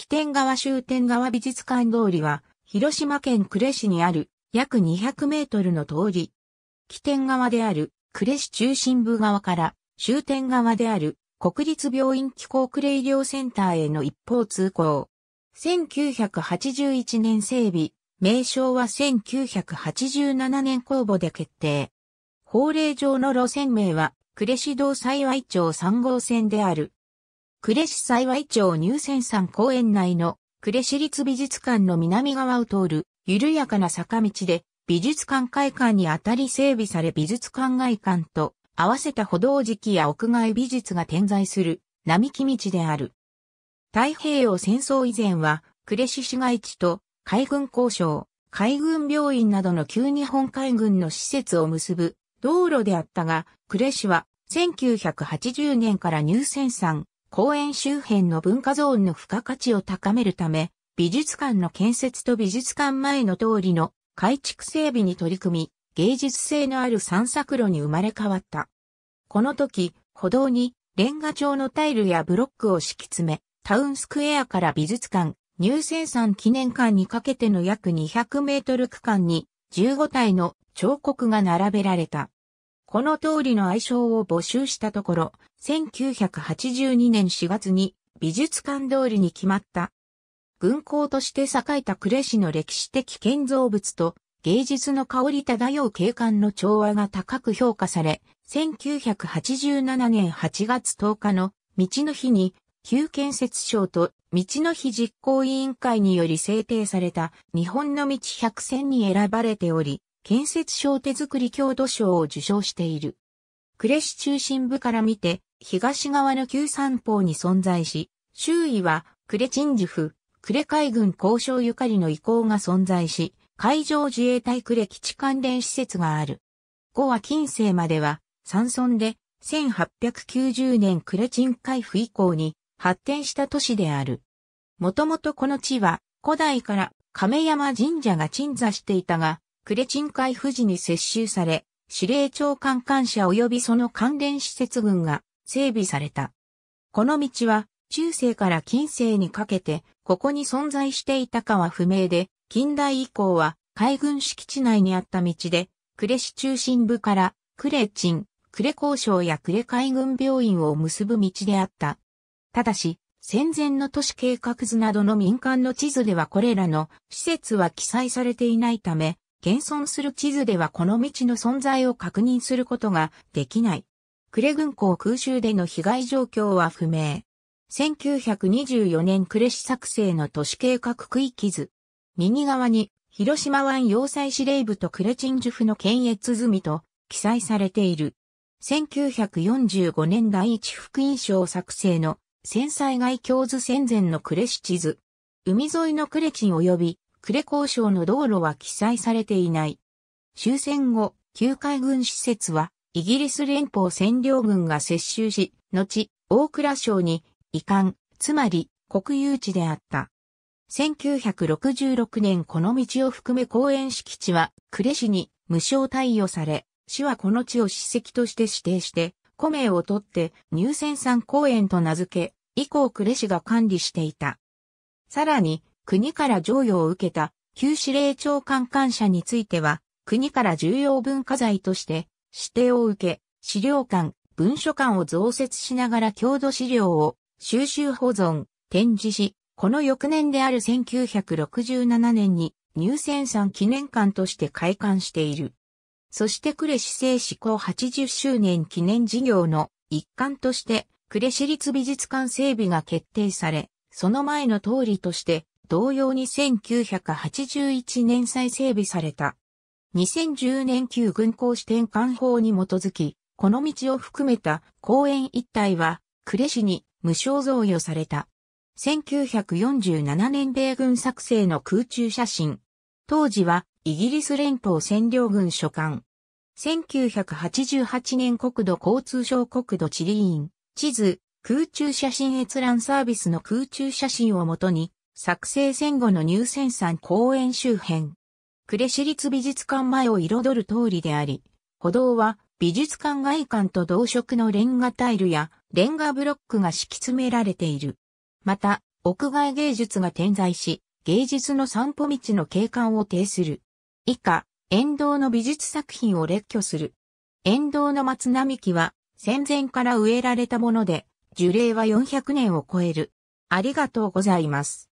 起点側終点側美術館通りは、広島県呉市にある約200メートルの通り。起点側である呉市中心部側から終点側である国立病院機構呉医療センターへの一方通行。1981年整備、名称は1987年公募で決定。法令上の路線名は、呉市道幸町3号線である。呉市幸町入選山公園内の呉市立美術館の南側を通る緩やかな坂道で美術館会館にあたり整備され美術館外館と合わせた歩道敷や屋外美術が点在する並木道である。太平洋戦争以前は呉市市街地と海軍交渉、海軍病院などの旧日本海軍の施設を結ぶ道路であったが、呉市は1980年から入選山公園周辺の文化ゾーンの付加価値を高めるため、美術館の建設と美術館前の通りの改築整備に取り組み、芸術性のある散策路に生まれ変わった。この時、歩道にレンガ調のタイルやブロックを敷き詰め、タウンスクエアから美術館、入選産記念館にかけての約200メートル区間に15体の彫刻が並べられた。この通りの愛称を募集したところ、1982年4月に美術館通りに決まった。軍港として栄えた呉市の歴史的建造物と芸術の香り漂う景観の調和が高く評価され、1987年8月10日の道の日に、旧建設省と道の日実行委員会により制定された日本の道100選に選ばれており、建設省手作り郷土賞を受賞している。呉市中心部から見て、東側の旧三方に存在し、周囲は呉鎮守府、呉海軍交渉ゆかりの遺構が存在し、海上自衛隊呉基地関連施設がある。後は近世までは、山村で、1890年呉鎮海府以降に発展した都市である。もともとこの地は、古代から亀山神社が鎮座していたが、クレチン海富士に接収され、司令長官官舎及びその関連施設群が整備された。この道は中世から近世にかけてここに存在していたかは不明で、近代以降は海軍敷地内にあった道で、呉市中心部から呉ク呉交渉や呉海軍病院を結ぶ道であった。ただし、戦前の都市計画図などの民間の地図ではこれらの施設は記載されていないため、現存する地図ではこの道の存在を確認することができない。呉軍港空襲での被害状況は不明。1924年呉市作成の都市計画区域図。右側に広島湾要塞司令部とクレンジュ府の検閲済みと記載されている。1945年第一福音賞作成の戦災外教図戦前の呉市地図。海沿いのクレチン及び呉交渉の道路は記載されていない。終戦後、旧海軍施設は、イギリス連邦占領軍が接収し、後、大蔵省に移管、つまり国有地であった。1966年この道を含め公園敷地は、呉市に無償貸与され、市はこの地を史跡として指定して、古名を取って入選山公園と名付け、以降呉市が管理していた。さらに、国から譲与を受けた旧司令長官官舎については、国から重要文化財として指定を受け、資料館、文書館を増設しながら郷土資料を収集保存、展示し、この翌年である1967年に入選ん記念館として開館している。そして呉市政施行80周年記念事業の一環として呉市立美術館整備が決定され、その前の通りとして同様に1981年再整備された。2010年旧軍港支店管法に基づき、この道を含めた公園一帯は、呉市に無償贈与された。1947年米軍作成の空中写真。当時はイギリス連邦占領軍所管。1988年国土交通省国土地理院、地図、空中写真閲覧サービスの空中写真をもとに、作成戦後の入選山公園周辺。呉市立美術館前を彩る通りであり、歩道は美術館外観と同色のレンガタイルやレンガブロックが敷き詰められている。また、屋外芸術が点在し、芸術の散歩道の景観を呈する。以下、沿道の美術作品を列挙する。沿道の松並木は戦前から植えられたもので、樹齢は400年を超える。ありがとうございます。